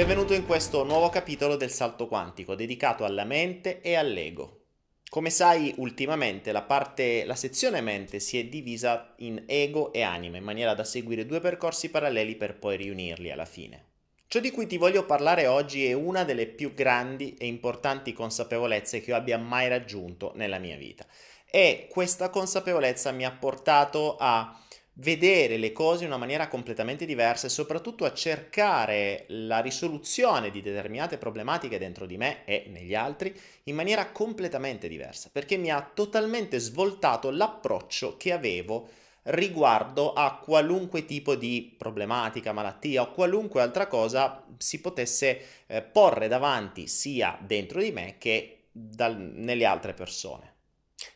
Benvenuto in questo nuovo capitolo del Salto Quantico dedicato alla mente e all'ego. Come sai, ultimamente la, parte, la sezione mente si è divisa in ego e anima in maniera da seguire due percorsi paralleli per poi riunirli alla fine. Ciò di cui ti voglio parlare oggi è una delle più grandi e importanti consapevolezze che io abbia mai raggiunto nella mia vita e questa consapevolezza mi ha portato a vedere le cose in una maniera completamente diversa e soprattutto a cercare la risoluzione di determinate problematiche dentro di me e negli altri in maniera completamente diversa, perché mi ha totalmente svoltato l'approccio che avevo riguardo a qualunque tipo di problematica, malattia o qualunque altra cosa si potesse eh, porre davanti sia dentro di me che dal, nelle altre persone.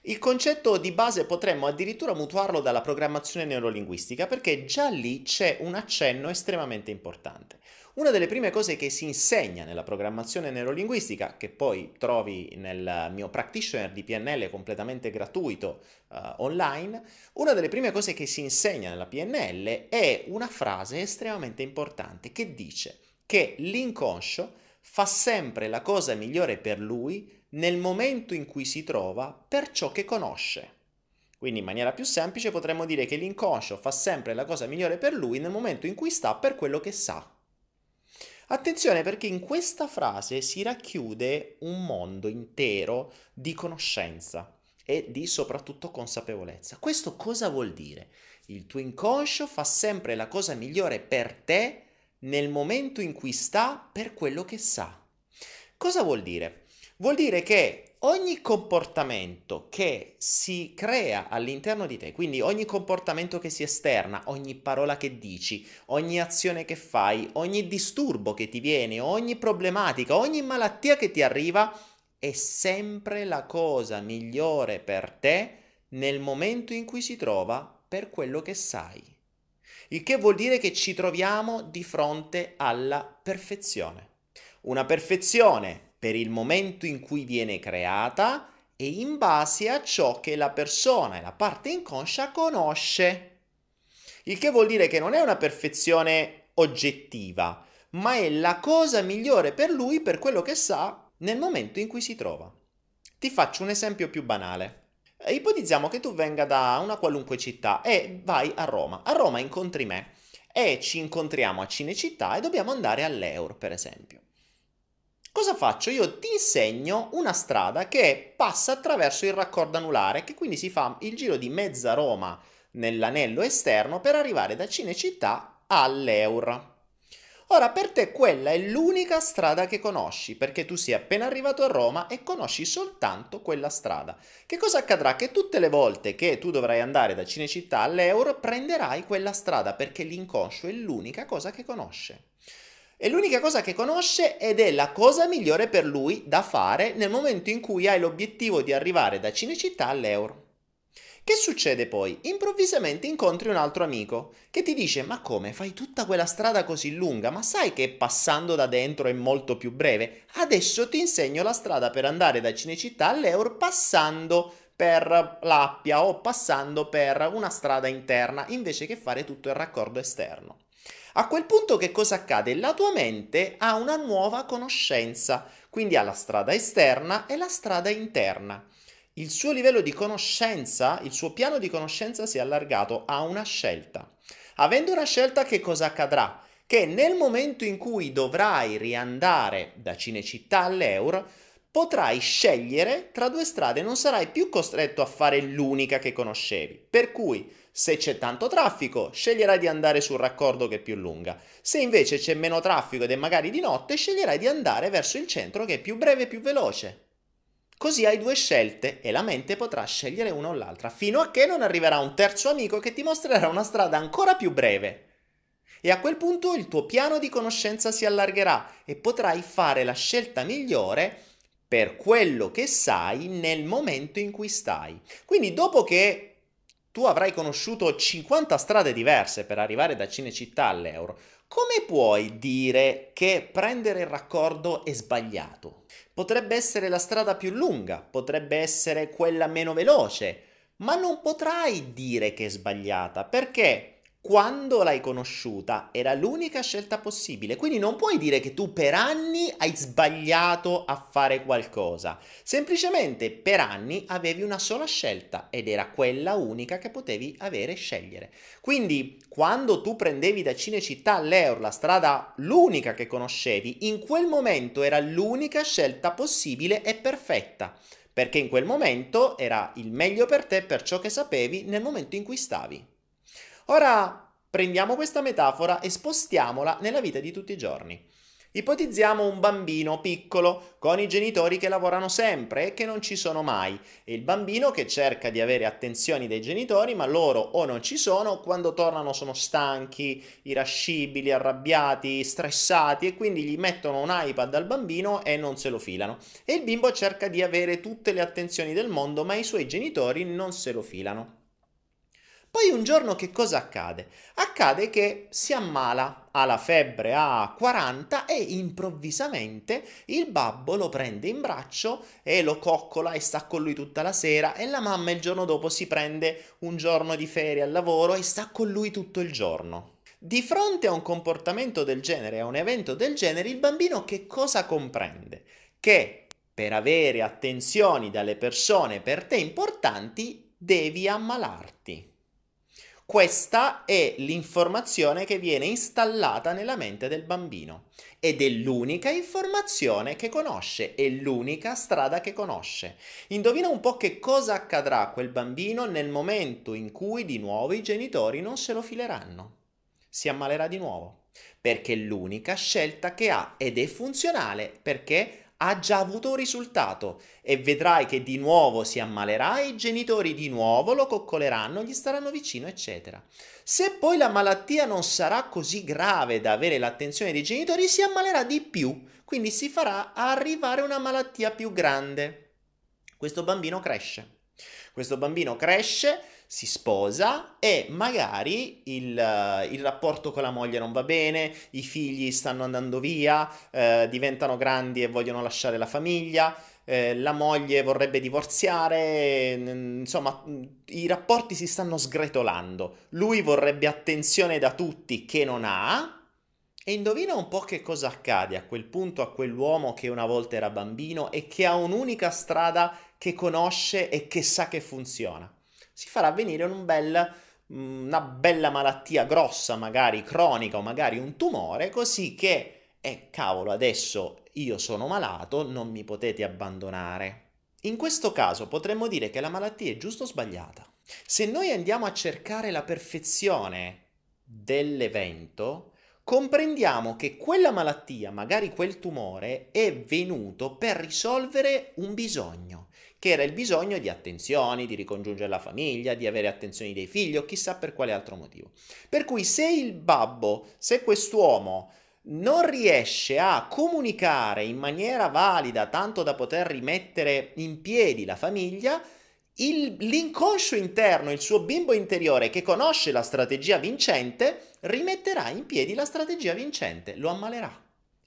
Il concetto di base potremmo addirittura mutuarlo dalla programmazione neurolinguistica perché già lì c'è un accenno estremamente importante. Una delle prime cose che si insegna nella programmazione neurolinguistica, che poi trovi nel mio practitioner di PNL completamente gratuito uh, online, una delle prime cose che si insegna nella PNL è una frase estremamente importante che dice che l'inconscio fa sempre la cosa migliore per lui nel momento in cui si trova per ciò che conosce. Quindi in maniera più semplice potremmo dire che l'inconscio fa sempre la cosa migliore per lui nel momento in cui sta per quello che sa. Attenzione perché in questa frase si racchiude un mondo intero di conoscenza e di soprattutto consapevolezza. Questo cosa vuol dire? Il tuo inconscio fa sempre la cosa migliore per te nel momento in cui sta per quello che sa. Cosa vuol dire? Vuol dire che ogni comportamento che si crea all'interno di te, quindi ogni comportamento che si esterna, ogni parola che dici, ogni azione che fai, ogni disturbo che ti viene, ogni problematica, ogni malattia che ti arriva, è sempre la cosa migliore per te nel momento in cui si trova per quello che sai. Il che vuol dire che ci troviamo di fronte alla perfezione. Una perfezione per il momento in cui viene creata e in base a ciò che la persona e la parte inconscia conosce. Il che vuol dire che non è una perfezione oggettiva, ma è la cosa migliore per lui per quello che sa nel momento in cui si trova. Ti faccio un esempio più banale. Ipotizziamo che tu venga da una qualunque città e vai a Roma. A Roma incontri me e ci incontriamo a Cinecittà e dobbiamo andare all'Eur, per esempio. Cosa faccio? Io ti insegno una strada che passa attraverso il raccordo anulare, che quindi si fa il giro di mezza Roma nell'anello esterno per arrivare da Cinecittà all'Eur. Ora, per te quella è l'unica strada che conosci, perché tu sei appena arrivato a Roma e conosci soltanto quella strada. Che cosa accadrà? Che tutte le volte che tu dovrai andare da Cinecittà all'Eur prenderai quella strada, perché l'inconscio è l'unica cosa che conosce. È l'unica cosa che conosce ed è la cosa migliore per lui da fare nel momento in cui hai l'obiettivo di arrivare da Cinecittà all'Euro. Che succede poi? Improvvisamente incontri un altro amico che ti dice ma come fai tutta quella strada così lunga? Ma sai che passando da dentro è molto più breve? Adesso ti insegno la strada per andare da Cinecittà all'Eur passando per l'Appia o passando per una strada interna invece che fare tutto il raccordo esterno. A quel punto che cosa accade? La tua mente ha una nuova conoscenza, quindi ha la strada esterna e la strada interna. Il suo livello di conoscenza, il suo piano di conoscenza si è allargato, ha una scelta. Avendo una scelta che cosa accadrà? Che nel momento in cui dovrai riandare da Cinecittà all'Eur, potrai scegliere tra due strade, non sarai più costretto a fare l'unica che conoscevi. Per cui se c'è tanto traffico, sceglierai di andare sul raccordo che è più lunga. Se invece c'è meno traffico ed è magari di notte, sceglierai di andare verso il centro che è più breve e più veloce. Così hai due scelte e la mente potrà scegliere una o l'altra, fino a che non arriverà un terzo amico che ti mostrerà una strada ancora più breve. E a quel punto il tuo piano di conoscenza si allargherà e potrai fare la scelta migliore per quello che sai nel momento in cui stai. Quindi dopo che tu avrai conosciuto 50 strade diverse per arrivare da Cinecittà all'euro. Come puoi dire che prendere il raccordo è sbagliato? Potrebbe essere la strada più lunga, potrebbe essere quella meno veloce, ma non potrai dire che è sbagliata perché quando l'hai conosciuta era l'unica scelta possibile, quindi non puoi dire che tu per anni hai sbagliato a fare qualcosa, semplicemente per anni avevi una sola scelta ed era quella unica che potevi avere e scegliere. Quindi quando tu prendevi da Cinecittà all'Eur la strada l'unica che conoscevi, in quel momento era l'unica scelta possibile e perfetta perché in quel momento era il meglio per te per ciò che sapevi nel momento in cui stavi. Ora prendiamo questa metafora e spostiamola nella vita di tutti i giorni. Ipotizziamo un bambino piccolo con i genitori che lavorano sempre e che non ci sono mai e il bambino che cerca di avere attenzioni dei genitori ma loro o non ci sono o quando tornano sono stanchi, irascibili, arrabbiati, stressati e quindi gli mettono un iPad al bambino e non se lo filano e il bimbo cerca di avere tutte le attenzioni del mondo ma i suoi genitori non se lo filano. Poi un giorno che cosa accade? Accade che si ammala, ha la febbre a 40 e improvvisamente il babbo lo prende in braccio e lo coccola e sta con lui tutta la sera e la mamma il giorno dopo si prende un giorno di ferie al lavoro e sta con lui tutto il giorno. Di fronte a un comportamento del genere, a un evento del genere, il bambino che cosa comprende? Che per avere attenzioni dalle persone per te importanti devi ammalarti. Questa è l'informazione che viene installata nella mente del bambino ed è l'unica informazione che conosce, è l'unica strada che conosce. Indovina un po' che cosa accadrà a quel bambino nel momento in cui di nuovo i genitori non se lo fileranno. Si ammalerà di nuovo, perché è l'unica scelta che ha ed è funzionale perché ha già avuto un risultato e vedrai che di nuovo si ammalerà e i genitori di nuovo lo coccoleranno, gli staranno vicino, eccetera. Se poi la malattia non sarà così grave da avere l'attenzione dei genitori, si ammalerà di più, quindi si farà arrivare una malattia più grande. Questo bambino cresce. Questo bambino cresce, si sposa e magari il, eh, il, rapporto con la moglie non va bene, i figli stanno andando via, eh, diventano grandi e vogliono lasciare la famiglia, eh, la moglie vorrebbe divorziare, insomma i rapporti si stanno sgretolando, lui vorrebbe attenzione da tutti che non ha. E indovina un po' che cosa accade a quel punto a quell'uomo che una volta era bambino e che ha un'unica strada che conosce e che sa che funziona. Si farà venire un bel, mm, una bella malattia grossa, magari cronica o magari un tumore, così che, eh cavolo, adesso io sono malato, non mi potete abbandonare. In questo caso potremmo dire che la malattia è giusto o sbagliata. Se noi andiamo a cercare la perfezione dell'evento, comprendiamo che quella malattia, magari quel tumore, è venuto per risolvere un bisogno, che era il bisogno di attenzioni, di ricongiungere la famiglia, di avere attenzioni dei figli o chissà per quale altro motivo. Per cui se il babbo, se quest'uomo non riesce a comunicare in maniera valida tanto da poter rimettere in piedi la famiglia, il, l'inconscio interno, il suo bimbo interiore che conosce la strategia vincente, rimetterà in piedi la strategia vincente, lo ammalerà.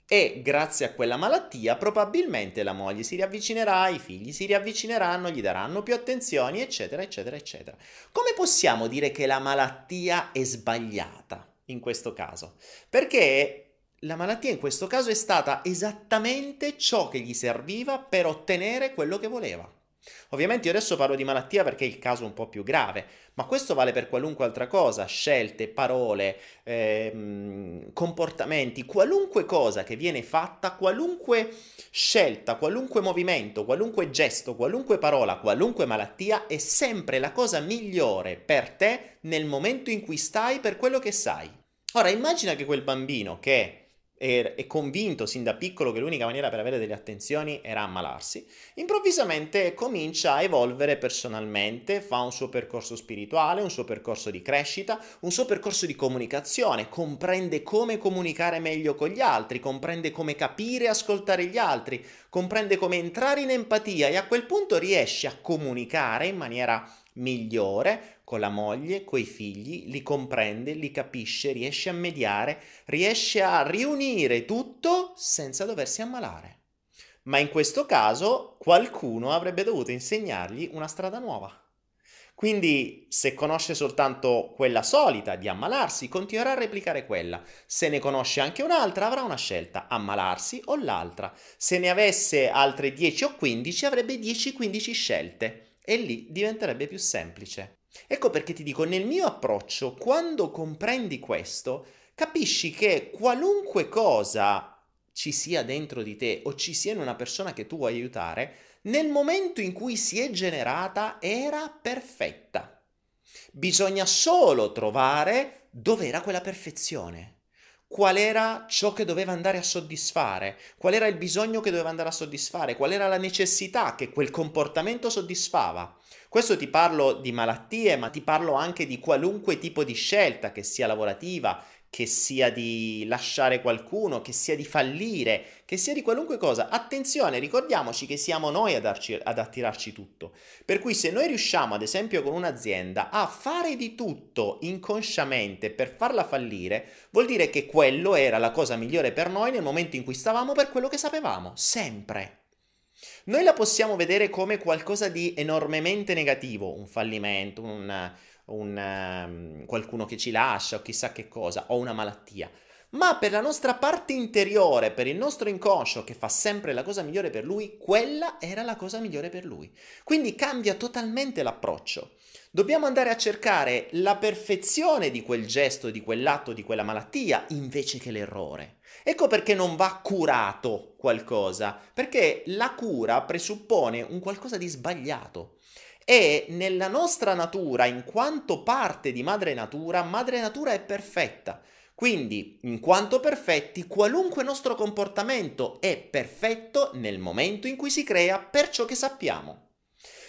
E grazie a quella malattia probabilmente la moglie si riavvicinerà, i figli si riavvicineranno, gli daranno più attenzioni, eccetera, eccetera, eccetera. Come possiamo dire che la malattia è sbagliata in questo caso? Perché la malattia in questo caso è stata esattamente ciò che gli serviva per ottenere quello che voleva. Ovviamente io adesso parlo di malattia perché è il caso un po' più grave, ma questo vale per qualunque altra cosa, scelte, parole, eh, comportamenti, qualunque cosa che viene fatta, qualunque scelta, qualunque movimento, qualunque gesto, qualunque parola, qualunque malattia è sempre la cosa migliore per te nel momento in cui stai per quello che sai. Ora immagina che quel bambino che e, er, e convinto sin da piccolo che l'unica maniera per avere delle attenzioni era ammalarsi, improvvisamente comincia a evolvere personalmente, fa un suo percorso spirituale, un suo percorso di crescita, un suo percorso di comunicazione, comprende come comunicare meglio con gli altri, comprende come capire e ascoltare gli altri, comprende come entrare in empatia e a quel punto riesce a comunicare in maniera migliore, con la moglie, coi figli, li comprende, li capisce, riesce a mediare, riesce a riunire tutto senza doversi ammalare. Ma in questo caso qualcuno avrebbe dovuto insegnargli una strada nuova. Quindi, se conosce soltanto quella solita di ammalarsi, continuerà a replicare quella. Se ne conosce anche un'altra, avrà una scelta, ammalarsi o l'altra. Se ne avesse altre 10 o 15, avrebbe 10-15 scelte e lì diventerebbe più semplice. Ecco perché ti dico, nel mio approccio, quando comprendi questo, capisci che qualunque cosa ci sia dentro di te o ci sia in una persona che tu vuoi aiutare, nel momento in cui si è generata era perfetta. Bisogna solo trovare dove era quella perfezione qual era ciò che doveva andare a soddisfare, qual era il bisogno che doveva andare a soddisfare, qual era la necessità che quel comportamento soddisfava. Questo ti parlo di malattie, ma ti parlo anche di qualunque tipo di scelta, che sia lavorativa, che sia di lasciare qualcuno, che sia di fallire, che sia di qualunque cosa. Attenzione, ricordiamoci che siamo noi ad, arci, ad attirarci tutto. Per cui se noi riusciamo, ad esempio, con un'azienda a fare di tutto inconsciamente per farla fallire, vuol dire che quello era la cosa migliore per noi nel momento in cui stavamo per quello che sapevamo, sempre. Noi la possiamo vedere come qualcosa di enormemente negativo, un fallimento, un, un, um, qualcuno che ci lascia o chissà che cosa, o una malattia. Ma per la nostra parte interiore, per il nostro inconscio che fa sempre la cosa migliore per lui, quella era la cosa migliore per lui. Quindi cambia totalmente l'approccio. Dobbiamo andare a cercare la perfezione di quel gesto, di quell'atto, di quella malattia, invece che l'errore. Ecco perché non va curato qualcosa, perché la cura presuppone un qualcosa di sbagliato. E nella nostra natura, in quanto parte di madre natura, madre natura è perfetta. Quindi, in quanto perfetti, qualunque nostro comportamento è perfetto nel momento in cui si crea per ciò che sappiamo.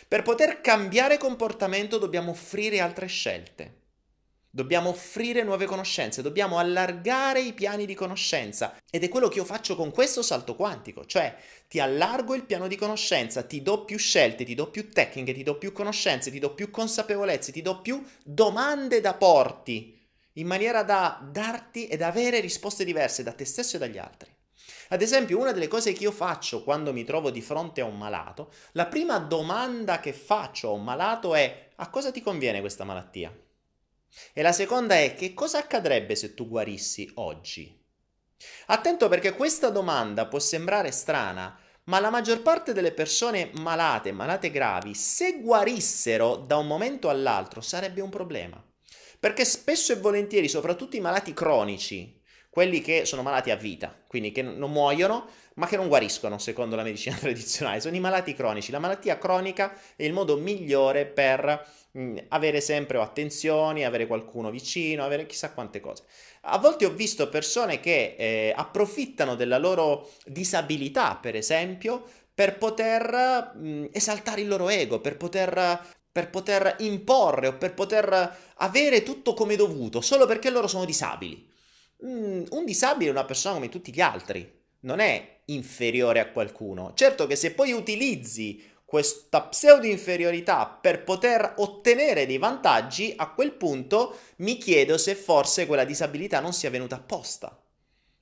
Per poter cambiare comportamento dobbiamo offrire altre scelte. Dobbiamo offrire nuove conoscenze, dobbiamo allargare i piani di conoscenza. Ed è quello che io faccio con questo salto quantico, cioè ti allargo il piano di conoscenza, ti do più scelte, ti do più tecniche, ti do più conoscenze, ti do più consapevolezze, ti do più domande da porti, in maniera da darti ed avere risposte diverse da te stesso e dagli altri. Ad esempio, una delle cose che io faccio quando mi trovo di fronte a un malato, la prima domanda che faccio a un malato è a cosa ti conviene questa malattia? E la seconda è che cosa accadrebbe se tu guarissi oggi? Attento perché questa domanda può sembrare strana, ma la maggior parte delle persone malate, malate gravi, se guarissero da un momento all'altro sarebbe un problema. Perché spesso e volentieri, soprattutto i malati cronici, quelli che sono malati a vita, quindi che non muoiono, ma che non guariscono secondo la medicina tradizionale, sono i malati cronici. La malattia cronica è il modo migliore per mh, mhmm, avere sempre attenzioni, avere qualcuno vicino, avere chissà quante cose. A volte ho visto persone che eh, approfittano della loro disabilità, per esempio, per poter mh, mhmm, esaltare il loro ego, per poter per poter imporre o per poter avere tutto come dovuto, solo perché loro sono disabili. Mm, un disabile è una persona come tutti gli altri, non è inferiore a qualcuno. Certo che se poi utilizzi questa pseudo inferiorità per poter ottenere dei vantaggi, a quel punto mi chiedo se forse quella disabilità non sia venuta apposta.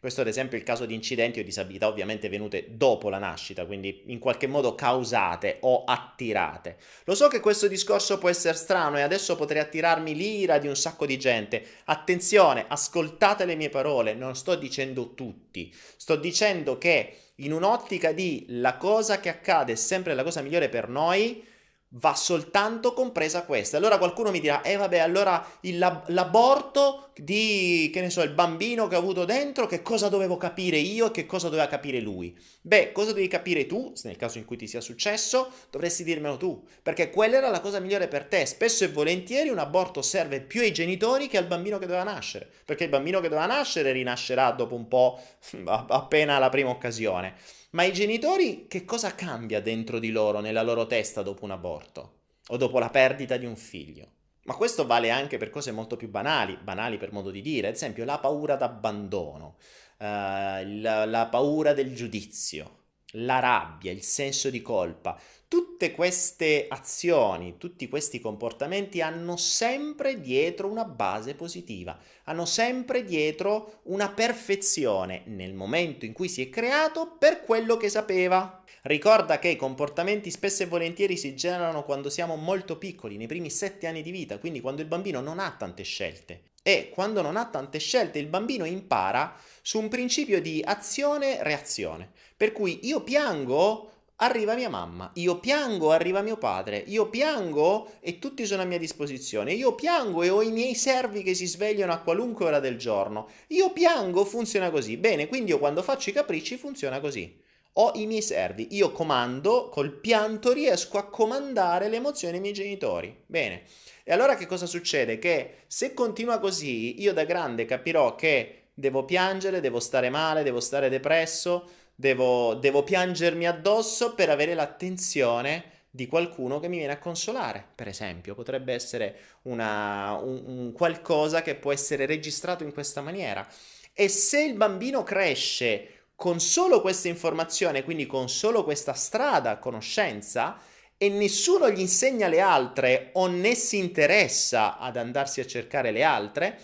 Questo ad esempio è il caso di incidenti o disabilità ovviamente venute dopo la nascita, quindi in qualche modo causate o attirate. Lo so che questo discorso può essere strano e adesso potrei attirarmi l'ira di un sacco di gente. Attenzione, ascoltate le mie parole, non sto dicendo tutti, sto dicendo che in un'ottica di la cosa che accade è sempre la cosa migliore per noi, va soltanto compresa questa. Allora qualcuno mi dirà, eh vabbè, allora il, l'aborto di, che ne so, il bambino che ho avuto dentro, che cosa dovevo capire io e che cosa doveva capire lui? Beh, cosa devi capire tu, nel caso in cui ti sia successo, dovresti dirmelo tu, perché quella era la cosa migliore per te. Spesso e volentieri un aborto serve più ai genitori che al bambino che doveva nascere, perché il bambino che doveva nascere rinascerà dopo un po' appena la prima occasione. Ma i genitori che cosa cambia dentro di loro, nella loro testa dopo un aborto o dopo la perdita di un figlio? Ma questo vale anche per cose molto più banali, banali per modo di dire, ad esempio la paura d'abbandono, eh, la, la paura del giudizio, la rabbia, il senso di colpa, tutte queste azioni, tutti questi comportamenti hanno sempre dietro una base positiva, hanno sempre dietro una perfezione nel momento in cui si è creato per quello che sapeva. Ricorda che i comportamenti spesso e volentieri si generano quando siamo molto piccoli, nei primi sette anni di vita, quindi quando il bambino non ha tante scelte. E quando non ha tante scelte il bambino impara su un principio di azione-reazione. Per cui io piango, arriva mia mamma, io piango, arriva mio padre, io piango e tutti sono a mia disposizione, io piango e ho i miei servi che si svegliano a qualunque ora del giorno, io piango, funziona così. Bene, quindi io quando faccio i capricci funziona così. Ho i miei servi, io comando, col pianto riesco a comandare le emozioni dei miei genitori. Bene, e allora che cosa succede? Che se continua così, io da grande capirò che devo piangere, devo stare male, devo stare depresso, Devo, devo piangermi addosso per avere l'attenzione di qualcuno che mi viene a consolare, per esempio. Potrebbe essere una, un, un qualcosa che può essere registrato in questa maniera. E se il bambino cresce con solo questa informazione, quindi con solo questa strada conoscenza, e nessuno gli insegna le altre o ne si interessa ad andarsi a cercare le altre,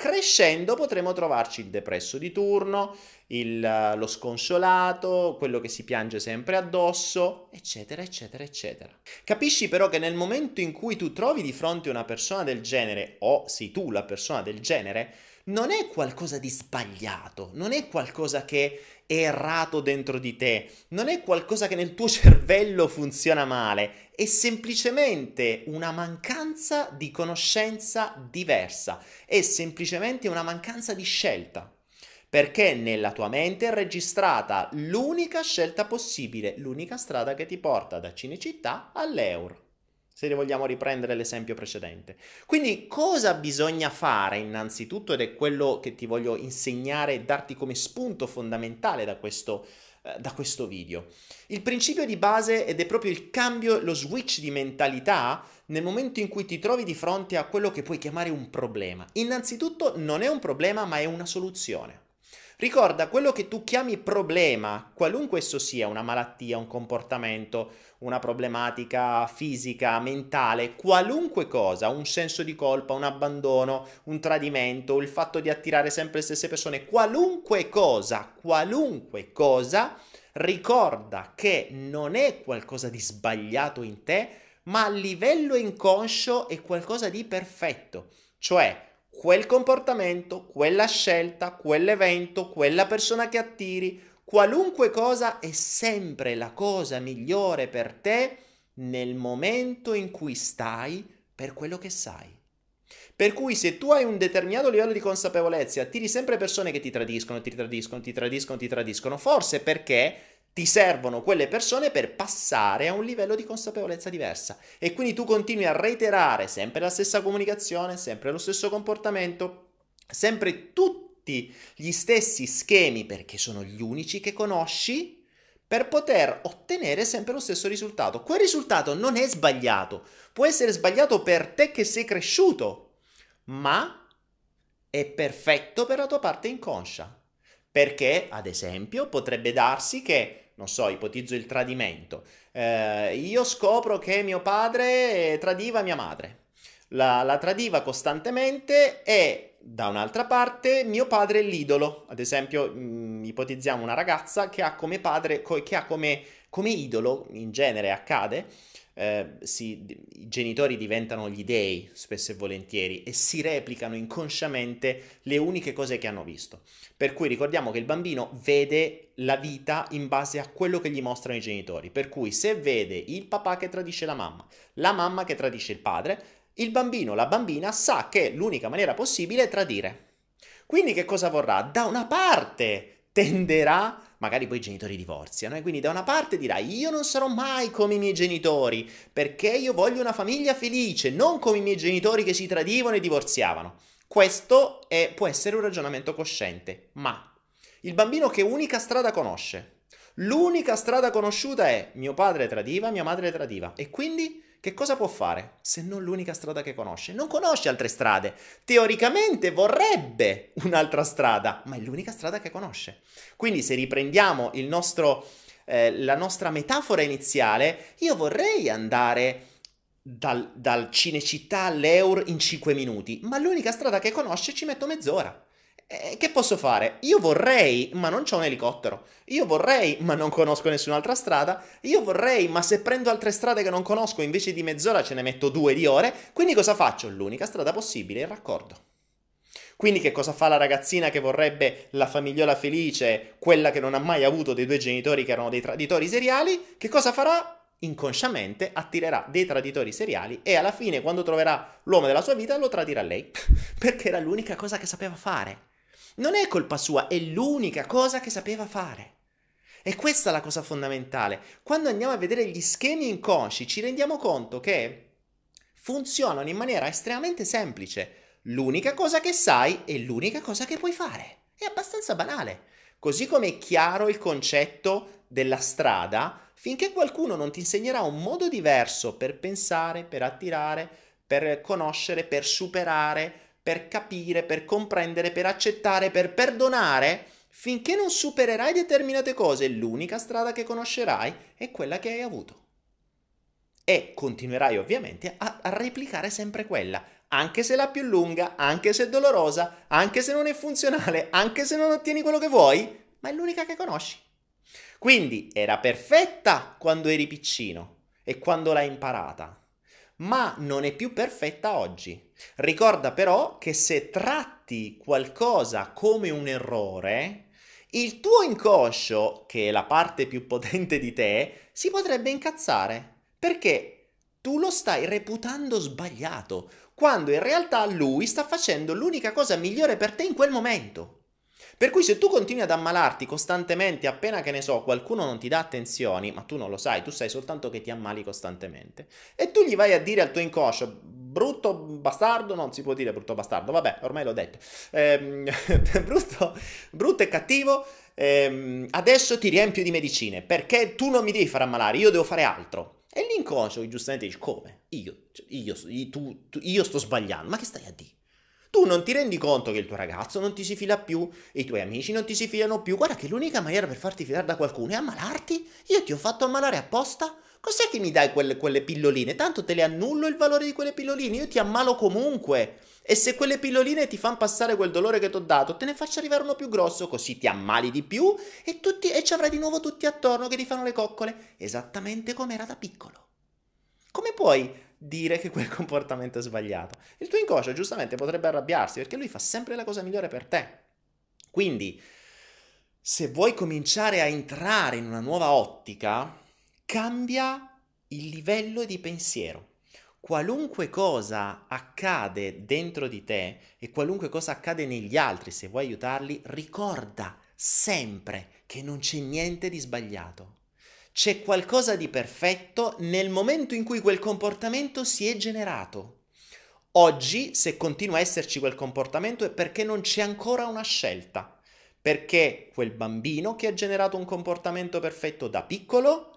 Crescendo potremo trovarci il depresso di turno, il, lo sconsolato, quello che si piange sempre addosso, eccetera, eccetera, eccetera. Capisci però che nel momento in cui tu trovi di fronte una persona del genere, o sei tu la persona del genere, non è qualcosa di sbagliato, non è qualcosa che errato dentro di te, non è qualcosa che nel tuo cervello funziona male, è semplicemente una mancanza di conoscenza diversa, è semplicemente una mancanza di scelta. Perché nella tua mente è registrata l'unica scelta possibile, l'unica strada che ti porta da Cinecittà all'euro se ne vogliamo riprendere l'esempio precedente. Quindi cosa bisogna fare innanzitutto, ed è quello che ti voglio insegnare e darti come spunto fondamentale da questo, eh, da questo video. Il principio di base ed è proprio il cambio, lo switch di mentalità nel momento in cui ti trovi di fronte a quello che puoi chiamare un problema. Innanzitutto non è un problema ma è una soluzione. Ricorda quello che tu chiami problema, qualunque esso sia, una malattia, un comportamento, una problematica fisica, mentale, qualunque cosa, un senso di colpa, un abbandono, un tradimento, il fatto di attirare sempre le stesse persone, qualunque cosa, qualunque cosa, ricorda che non è qualcosa di sbagliato in te, ma a livello inconscio è qualcosa di perfetto. Cioè, quel comportamento, quella scelta, quell'evento, quella persona che attiri, qualunque cosa è sempre la cosa migliore per te nel momento in cui stai per quello che sai. Per cui se tu hai un determinato livello di consapevolezza, e attiri sempre persone che ti tradiscono, ti tradiscono, ti tradiscono, ti tradiscono, forse perché ti servono quelle persone per passare a un livello di consapevolezza diversa e quindi tu continui a reiterare sempre la stessa comunicazione, sempre lo stesso comportamento, sempre tutti gli stessi schemi perché sono gli unici che conosci per poter ottenere sempre lo stesso risultato. Quel risultato non è sbagliato, può essere sbagliato per te che sei cresciuto, ma è perfetto per la tua parte inconscia. Perché, ad esempio, potrebbe darsi che non so, ipotizzo il tradimento, eh, io scopro che mio padre eh, tradiva mia madre, la, la tradiva costantemente e da un'altra parte mio padre è l'idolo, ad esempio mh, mm, ipotizziamo una ragazza che ha come padre, che ha come, come idolo, in genere accade, eh, si, i genitori diventano gli dei spesso e volentieri e si replicano inconsciamente le uniche cose che hanno visto. Per cui ricordiamo che il bambino vede la vita in base a quello che gli mostrano i genitori. Per cui se vede il papà che tradisce la mamma, la mamma che tradisce il padre, il bambino, la bambina sa che l'unica maniera possibile è tradire. Quindi che cosa vorrà? Da una parte tenderà a magari poi i genitori divorziano e quindi da una parte dirai io non sarò mai come i miei genitori perché io voglio una famiglia felice, non come i miei genitori che si tradivano e divorziavano. Questo è, può essere un ragionamento cosciente, ma il bambino che unica strada conosce, l'unica strada conosciuta è mio padre tradiva, mia madre tradiva e quindi che cosa può fare se non l'unica strada che conosce? Non conosce altre strade. Teoricamente vorrebbe un'altra strada, ma è l'unica strada che conosce. Quindi se riprendiamo nostro, eh, la nostra metafora iniziale, io vorrei andare dal, dal Cinecittà all'Eur in 5 minuti, ma l'unica strada che conosce ci metto mezz'ora. Eh, che posso fare? Io vorrei, ma non c'ho un elicottero. Io vorrei, ma non conosco nessun'altra strada. Io vorrei, ma se prendo altre strade che non conosco, invece di mezz'ora ce ne metto due di ore. Quindi cosa faccio? L'unica strada possibile è il raccordo. Quindi che cosa fa la ragazzina che vorrebbe la famigliola felice, quella che non ha mai avuto dei due genitori che erano dei traditori seriali? Che cosa farà? Inconsciamente attirerà dei traditori seriali e alla fine, quando troverà l'uomo della sua vita, lo tradirà lei, perché era l'unica cosa che sapeva fare. Non è colpa sua, è l'unica cosa che sapeva fare. E questa è la cosa fondamentale. Quando andiamo a vedere gli schemi inconsci ci rendiamo conto che funzionano in maniera estremamente semplice. L'unica cosa che sai è l'unica cosa che puoi fare. È abbastanza banale. Così come è chiaro il concetto della strada, finché qualcuno non ti insegnerà un modo diverso per pensare, per attirare, per conoscere, per superare, per capire, per comprendere, per accettare, per perdonare, finché non supererai determinate cose, l'unica strada che conoscerai è quella che hai avuto. E continuerai ovviamente a, replicare sempre quella, anche se la più lunga, anche se dolorosa, anche se non è funzionale, anche se non ottieni quello che vuoi, ma è l'unica che conosci. Quindi era perfetta quando eri piccino e quando l'hai imparata, ma non è più perfetta oggi. Ricorda però che se tratti qualcosa come un errore, il tuo inconscio, che è la parte più potente di te, si potrebbe incazzare perché tu lo stai reputando sbagliato, quando in realtà lui sta facendo l'unica cosa migliore per te in quel momento. Per cui se tu continui ad ammalarti costantemente, appena che ne so, qualcuno non ti dà attenzioni, ma tu non lo sai, tu sai soltanto che ti ammali costantemente, e tu gli vai a dire al tuo inconscio, brutto bastardo, non si può dire brutto bastardo, vabbè, ormai l'ho detto, ehm, brutto, brutto e cattivo, ehm, adesso ti riempio di medicine, perché tu non mi devi far ammalare, io devo fare altro. E l'inconscio giustamente dice, come? Io, cioè, io, io, tu, tu, io sto sbagliando, ma che stai a dire? Tu non ti rendi conto che il tuo ragazzo non ti si fila più, i tuoi amici non ti si filano più. Guarda che l'unica maniera per farti filare da qualcuno è ammalarti. Io ti ho fatto ammalare apposta Cos'è che mi dai quelle, quelle pilloline? Tanto te le annullo il valore di quelle pilloline, io ti ammalo comunque. E se quelle pilloline ti fanno passare quel dolore che ti ho dato, te ne faccio arrivare uno più grosso, così ti ammali di più e, tutti, e ci avrai di nuovo tutti attorno che ti fanno le coccole, esattamente come era da piccolo. Come puoi dire che quel comportamento è sbagliato? Il tuo inconscio giustamente potrebbe arrabbiarsi perché lui fa sempre la cosa migliore per te. Quindi, se vuoi cominciare a entrare in una nuova ottica, cambia il livello di pensiero. Qualunque cosa accade dentro di te e qualunque cosa accade negli altri, se vuoi aiutarli, ricorda sempre che non c'è niente di sbagliato. C'è qualcosa di perfetto nel momento in cui quel comportamento si è generato. Oggi, se continua a esserci quel comportamento, è perché non c'è ancora una scelta. Perché quel bambino che ha generato un comportamento perfetto da piccolo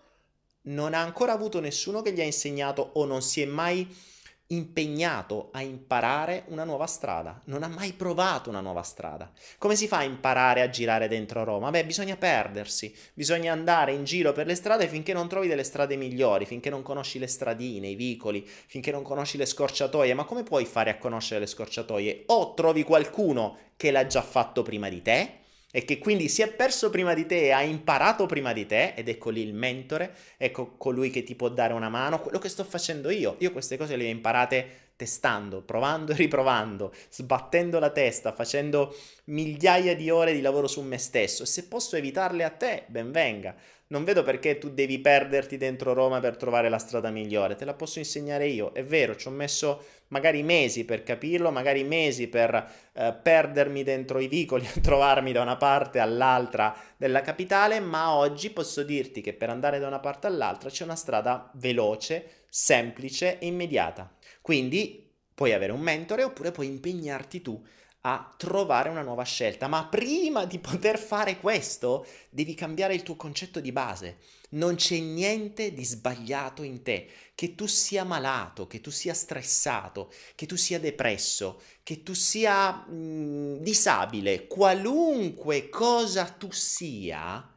non ha ancora avuto nessuno che gli ha insegnato o non si è mai impegnato a imparare una nuova strada, non ha mai provato una nuova strada. Come si fa a imparare a girare dentro Roma? Beh, bisogna perdersi, bisogna andare in giro per le strade finché non trovi delle strade migliori, finché non conosci le stradine, i vicoli, finché non conosci le scorciatoie, ma come puoi fare a conoscere le scorciatoie? O trovi qualcuno che l'ha già fatto prima di te, e che quindi si è perso prima di te e ha imparato prima di te, ed ecco lì il mentore, ecco colui che ti può dare una mano, quello che sto facendo io, io queste cose le ho imparate testando, provando e riprovando, sbattendo la testa, facendo migliaia di ore di lavoro su me stesso e se posso evitarle a te, ben venga. Non vedo perché tu devi perderti dentro Roma per trovare la strada migliore, te la posso insegnare io. È vero, ci ho messo magari mesi per capirlo, magari mesi per eh, perdermi dentro i vicoli e trovarmi da una parte all'altra della capitale, ma oggi posso dirti che per andare da una parte all'altra c'è una strada veloce, semplice e immediata. Quindi puoi avere un mentore oppure puoi impegnarti tu a trovare una nuova scelta, ma prima di poter fare questo devi cambiare il tuo concetto di base. Non c'è niente di sbagliato in te, che tu sia malato, che tu sia stressato, che tu sia depresso, che tu sia mh, mm, disabile, qualunque cosa tu sia,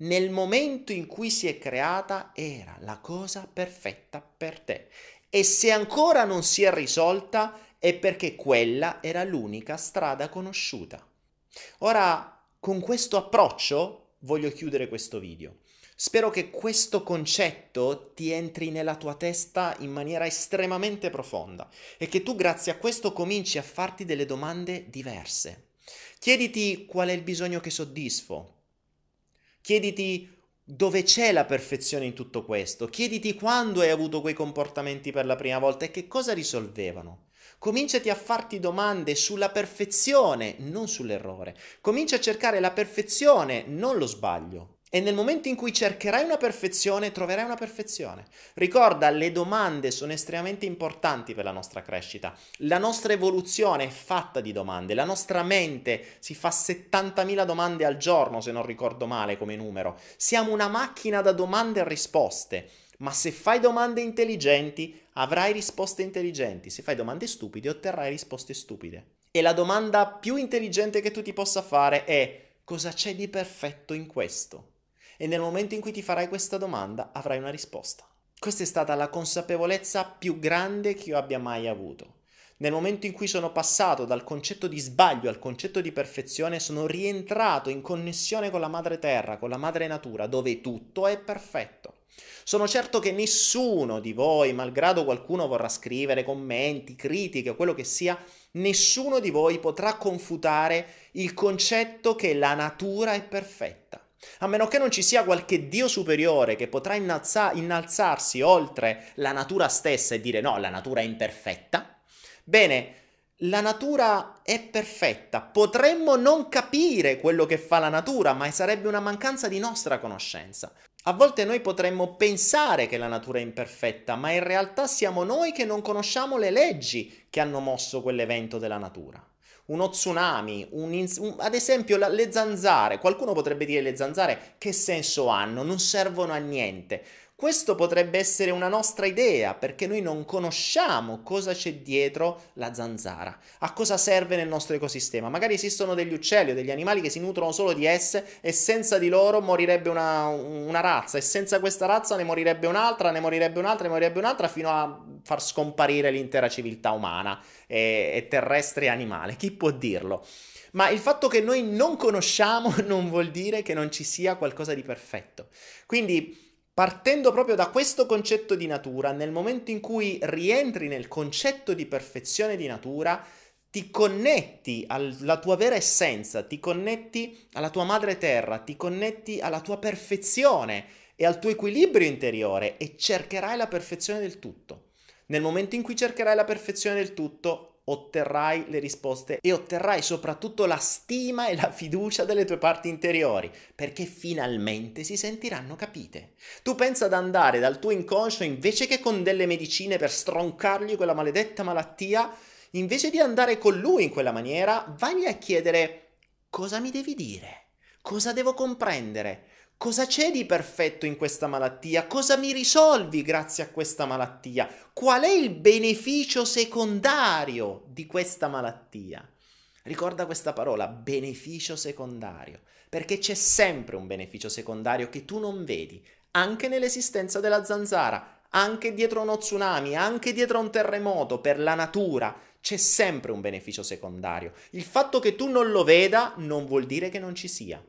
nel momento in cui si è creata era la cosa perfetta per te e se ancora non si è risolta è perché quella era l'unica strada conosciuta. Ora, con questo approccio voglio chiudere questo video. Spero che questo concetto ti entri nella tua testa in maniera estremamente profonda e che tu grazie a questo cominci a farti delle domande diverse. Chiediti qual è il bisogno che soddisfo. Chiediti dove c'è la perfezione in tutto questo? Chiediti quando hai avuto quei comportamenti per la prima volta e che cosa risolvevano. Cominciati a farti domande sulla perfezione, non sull'errore. Comincia a cercare la perfezione, non lo sbaglio. E nel momento in cui cercherai una perfezione, troverai una perfezione. Ricorda, le domande sono estremamente importanti per la nostra crescita. La nostra evoluzione è fatta di domande. La nostra mente si fa 70.000 domande al giorno, se non ricordo male come numero. Siamo una macchina da domande e risposte. Ma se fai domande intelligenti, avrai risposte intelligenti. Se fai domande stupide, otterrai risposte stupide. E la domanda più intelligente che tu ti possa fare è cosa c'è di perfetto in questo? e nel momento in cui ti farai questa domanda avrai una risposta. Questa è stata la consapevolezza più grande che io abbia mai avuto. Nel momento in cui sono passato dal concetto di sbaglio al concetto di perfezione, sono rientrato in connessione con la madre terra, con la madre natura, dove tutto è perfetto. Sono certo che nessuno di voi, malgrado qualcuno vorrà scrivere commenti, critiche o quello che sia, nessuno di voi potrà confutare il concetto che la natura è perfetta. A meno che non ci sia qualche dio superiore che potrà innalza- innalzarsi oltre la natura stessa e dire no, la natura è imperfetta, bene, la natura è perfetta. Potremmo non capire quello che fa la natura, ma sarebbe una mancanza di nostra conoscenza. A volte noi potremmo pensare che la natura è imperfetta, ma in realtà siamo noi che non conosciamo le leggi che hanno mosso quell'evento della natura uno tsunami, un ins- un, ad esempio la, le zanzare, qualcuno potrebbe dire le zanzare che senso hanno? Non servono a niente. Questo potrebbe essere una nostra idea perché noi non conosciamo cosa c'è dietro la zanzara, a cosa serve nel nostro ecosistema. Magari esistono degli uccelli o degli animali che si nutrono solo di esse e senza di loro morirebbe una, una razza e senza questa razza ne morirebbe un'altra, ne morirebbe un'altra, ne morirebbe un'altra fino a far scomparire l'intera civiltà umana e, e terrestre e animale. Chi può dirlo? Ma il fatto che noi non conosciamo non vuol dire che non ci sia qualcosa di perfetto. Quindi Partendo proprio da questo concetto di natura, nel momento in cui rientri nel concetto di perfezione di natura, ti connetti alla tua vera essenza, ti connetti alla tua madre terra, ti connetti alla tua perfezione e al tuo equilibrio interiore e cercherai la perfezione del tutto. Nel momento in cui cercherai la perfezione del tutto, otterrai le risposte e otterrai soprattutto la stima e la fiducia delle tue parti interiori, perché finalmente si sentiranno capite. Tu pensa ad andare dal tuo inconscio invece che con delle medicine per stroncargli quella maledetta malattia, invece di andare con lui in quella maniera, vagli a chiedere cosa mi devi dire, cosa devo comprendere, Cosa c'è di perfetto in questa malattia? Cosa mi risolvi grazie a questa malattia? Qual è il beneficio secondario di questa malattia? Ricorda questa parola, beneficio secondario, perché c'è sempre un beneficio secondario che tu non vedi, anche nell'esistenza della zanzara, anche dietro uno tsunami, anche dietro un terremoto, per la natura, c'è sempre un beneficio secondario. Il fatto che tu non lo veda non vuol dire che non ci sia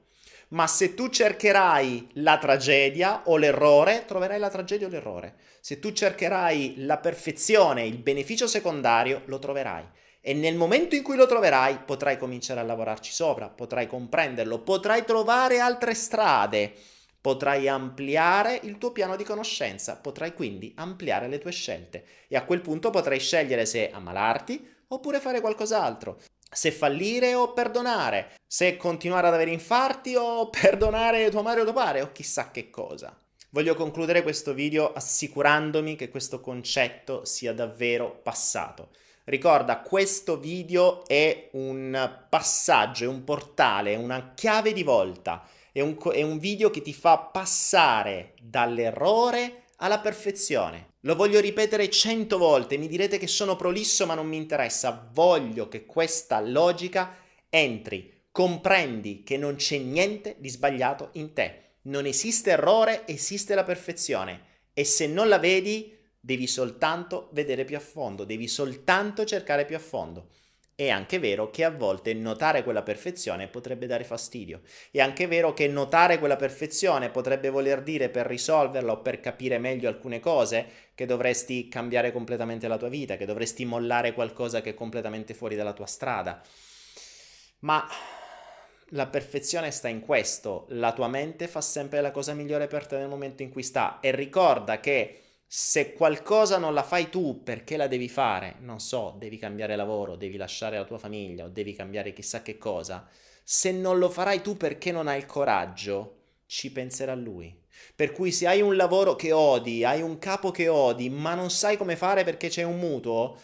ma se tu cercherai la tragedia o l'errore, troverai la tragedia o l'errore. Se tu cercherai la perfezione, il beneficio secondario, lo troverai. E nel momento in cui lo troverai, potrai cominciare a lavorarci sopra, potrai comprenderlo, potrai trovare altre strade, potrai ampliare il tuo piano di conoscenza, potrai quindi ampliare le tue scelte. E a quel punto potrai scegliere se ammalarti oppure fare qualcos'altro se fallire o perdonare, se continuare ad avere infarti o perdonare tuo o tuo padre o chissà che cosa. Voglio concludere questo video assicurandomi che questo concetto sia davvero passato. Ricorda, questo video è un passaggio, è un portale, è una chiave di volta, è un, è un video che ti fa passare dall'errore alla perfezione. Lo voglio ripetere cento volte, mi direte che sono prolisso ma non mi interessa, voglio che questa logica entri, comprendi che non c'è niente di sbagliato in te, non esiste errore, esiste la perfezione e se non la vedi devi soltanto vedere più a fondo, devi soltanto cercare più a fondo. È anche vero che a volte notare quella perfezione potrebbe dare fastidio. È anche vero che notare quella perfezione potrebbe voler dire per risolverla o per capire meglio alcune cose che dovresti cambiare completamente la tua vita, che dovresti mollare qualcosa che è completamente fuori dalla tua strada. Ma la perfezione sta in questo, la tua mente fa sempre la cosa migliore per te nel momento in cui sta e ricorda che se qualcosa non la fai tu perché la devi fare, non so, devi cambiare lavoro, devi lasciare la tua famiglia o devi cambiare chissà che cosa, se non lo farai tu perché non hai il coraggio, ci penserà lui. Per cui se hai un lavoro che odi, hai un capo che odi, ma non sai come fare perché c'è un mutuo,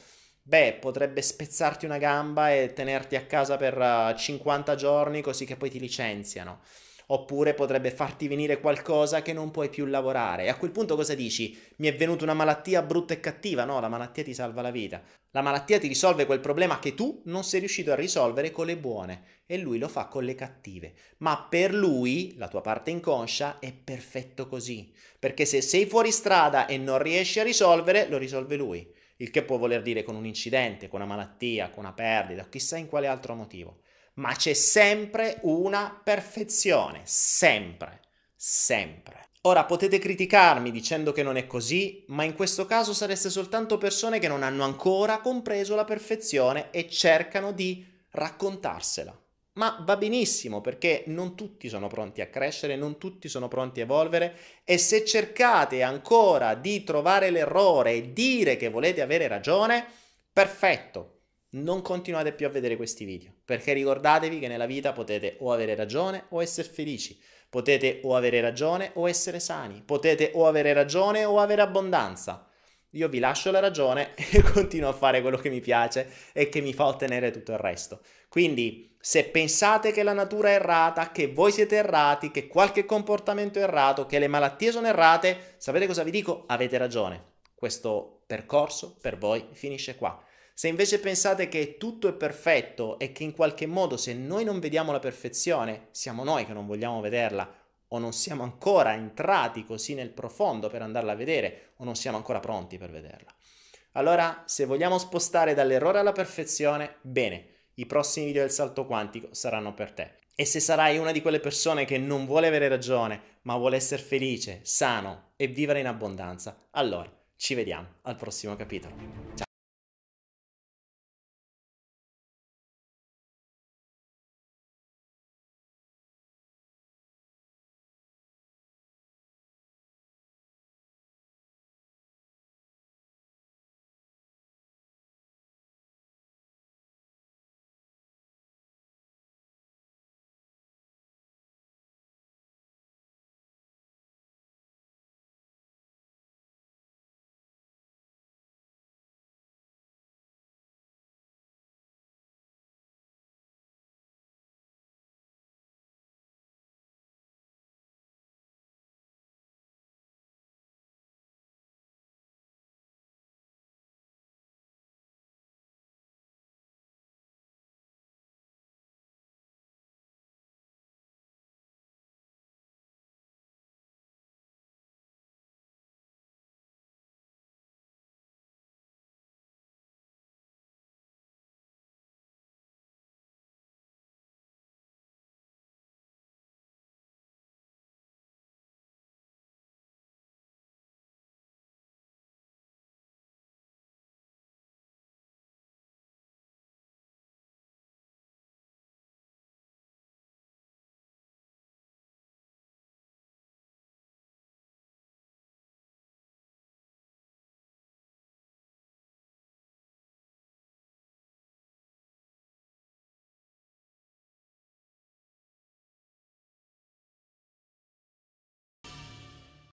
beh, potrebbe spezzarti una gamba e tenerti a casa per 50 eh, giorni così che poi ti licenziano oppure potrebbe farti venire qualcosa che non puoi più lavorare. E a quel punto cosa dici? Mi è venuta una malattia brutta e cattiva? No, la malattia ti salva la vita. La malattia ti risolve quel problema che tu non sei riuscito a risolvere con le buone e lui lo fa con le cattive. Ma per lui, la tua parte inconscia, è perfetto così. Perché se sei fuori strada e non riesci a risolvere, lo risolve lui. Il che può voler dire con un incidente, con una malattia, con una perdita, chissà in quale altro motivo ma c'è sempre una perfezione, sempre, sempre. Ora potete criticarmi dicendo che non è così, ma in questo caso sareste soltanto persone che non hanno ancora compreso la perfezione e cercano di raccontarsela. Ma va benissimo perché non tutti sono pronti a crescere, non tutti sono pronti a evolvere e se cercate ancora di trovare l'errore e dire che volete avere ragione, perfetto, non continuate più a vedere questi video, perché ricordatevi che nella vita potete o avere ragione o essere felici, potete o avere ragione o essere sani, potete o avere ragione o avere abbondanza. Io vi lascio la ragione e continuo a fare quello che mi piace e che mi fa ottenere tutto il resto. Quindi, se pensate che la natura è errata, che voi siete errati, che qualche comportamento è errato, che le malattie sono errate, sapete cosa vi dico? Avete ragione. Questo percorso per voi finisce qua. Se invece pensate che tutto è perfetto e che in qualche modo se noi non vediamo la perfezione, siamo noi che non vogliamo vederla o non siamo ancora entrati così nel profondo per andarla a vedere o non siamo ancora pronti per vederla. Allora, se vogliamo spostare dall'errore alla perfezione, bene, i prossimi video del salto quantico saranno per te. E se sarai una di quelle persone che non vuole avere ragione, ma vuole essere felice, sano e vivere in abbondanza, allora ci vediamo al prossimo capitolo. Ciao!